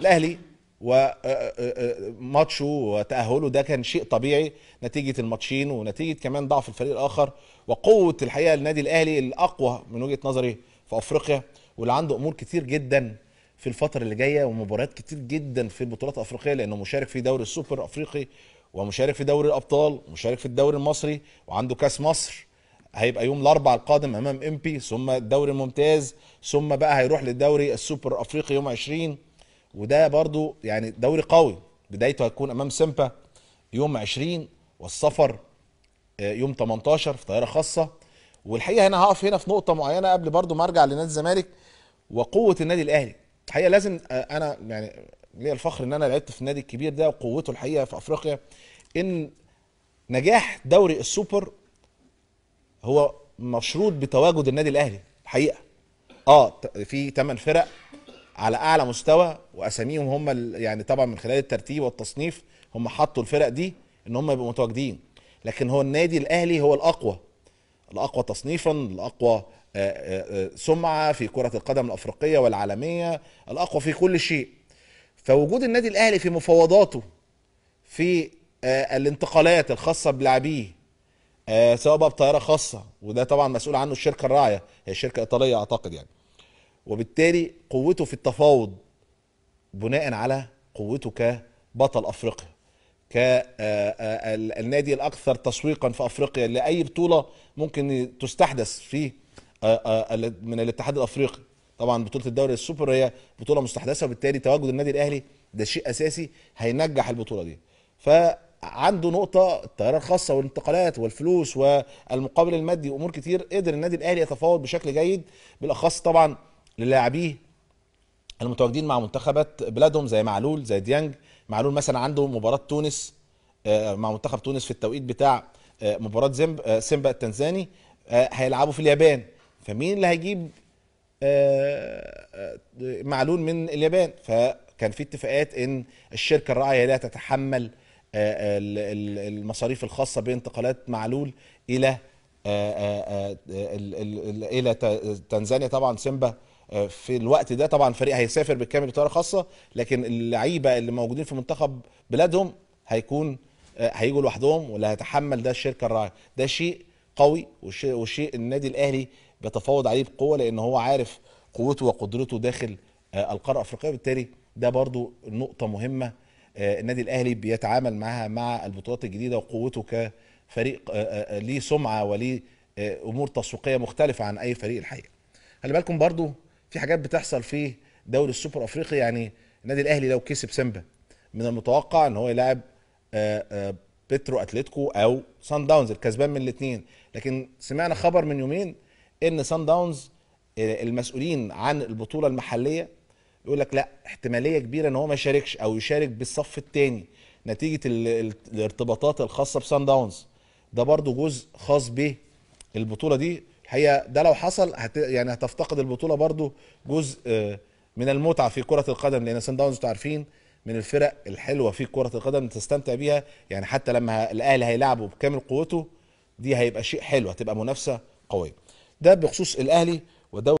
الاهلي وماتشه وتاهله ده كان شيء طبيعي نتيجه الماتشين ونتيجه كمان ضعف الفريق الاخر وقوه الحقيقه النادي الاهلي الاقوى من وجهه نظري في افريقيا واللي عنده امور كتير جدا في الفتره اللي جايه ومباريات كتير جدا في البطولات الافريقيه لانه مشارك في دوري السوبر افريقي ومشارك في دوري الابطال ومشارك في الدوري المصري وعنده كاس مصر هيبقى يوم الاربعاء القادم امام امبي ثم الدوري الممتاز ثم بقى هيروح للدوري السوبر الافريقي يوم 20 وده برضو يعني دوري قوي بدايته هتكون امام سيمبا يوم 20 والسفر آه، يوم 18 في طياره خاصه والحقيقه هنا هقف هنا في نقطه معينه قبل برضو ما ارجع لنادي الزمالك وقوه النادي الاهلي الحقيقه لازم آه، انا يعني ليا الفخر ان انا لعبت في النادي الكبير ده وقوته الحقيقه في افريقيا ان نجاح دوري السوبر هو مشروط بتواجد النادي الاهلي الحقيقه اه في 8 فرق على اعلى مستوى واساميهم هم يعني طبعا من خلال الترتيب والتصنيف هم حطوا الفرق دي ان هم يبقوا متواجدين لكن هو النادي الاهلي هو الاقوى الاقوى تصنيفا الاقوى آه، آه، آه، سمعه في كره القدم الافريقيه والعالميه الاقوى في كل شيء فوجود النادي الاهلي في مفاوضاته في الانتقالات الخاصه بلاعبيه سواء بقى بطياره خاصه وده طبعا مسؤول عنه الشركه الراعيه هي شركه ايطاليه اعتقد يعني وبالتالي قوته في التفاوض بناء على قوته كبطل افريقيا كالنادي آه، آه، الاكثر تسويقا في افريقيا لاي بطوله ممكن تستحدث في آه، من الاتحاد الافريقي طبعا بطوله الدوري السوبر هي بطوله مستحدثه وبالتالي تواجد النادي الاهلي ده شيء اساسي هينجح البطوله دي فعنده نقطه الطياره الخاصه والانتقالات والفلوس والمقابل المادي وامور كتير قدر النادي الاهلي يتفاوض بشكل جيد بالاخص طبعا للاعبيه المتواجدين مع منتخبات بلادهم زي معلول زي ديانج معلول مثلا عنده مباراه تونس آه، مع منتخب تونس في التوقيت بتاع آه، مباراه زيمب آه، سيمبا التنزاني هيلعبوا في اليابان فمين اللي هيجيب معلول من اليابان فكان في اتفاقات ان الشركه الراعيه لا تتحمل المصاريف الخاصه بانتقالات معلول الى الى تنزانيا طبعا سيمبا في الوقت ده طبعا الفريق هيسافر بالكامل طياره خاصه لكن اللعيبه اللي موجودين في منتخب بلادهم هيكون آه، هيجوا لوحدهم واللي هيتحمل ده الشركه الراعيه ده شيء قوي وشيء, وشيء النادي الاهلي بيتفاوض عليه بقوه لان هو عارف قوته وقدرته داخل آه، القاره الافريقيه بالتالي ده برضو نقطه مهمه آه، النادي الاهلي بيتعامل معها مع البطولات الجديده وقوته كفريق ليه سمعه وليه امور تسويقيه مختلفه عن اي فريق الحقيقه خلي بالكم برضو في حاجات بتحصل في دوري السوبر افريقي يعني النادي الاهلي لو كسب سيمبا من المتوقع ان هو يلعب آه، آه، بترو اتلتيكو او سان داونز الكسبان من الاثنين لكن سمعنا خبر من يومين ان سان داونز آه، المسؤولين عن البطوله المحليه يقول لك لا احتماليه كبيره ان هو ما يشاركش او يشارك بالصف الثاني نتيجه الارتباطات الخاصه بسان داونز ده برضو جزء خاص بالبطوله دي هي ده لو حصل هت يعني هتفتقد البطوله برضو جزء آه، من المتعه في كره القدم لان سان داونز عارفين من الفرق الحلوه في كره القدم تستمتع بيها يعني حتى لما الاهلي هيلعبه بكامل قوته دي هيبقى شيء حلو هتبقى منافسه قويه ده بخصوص الاهلي ودوري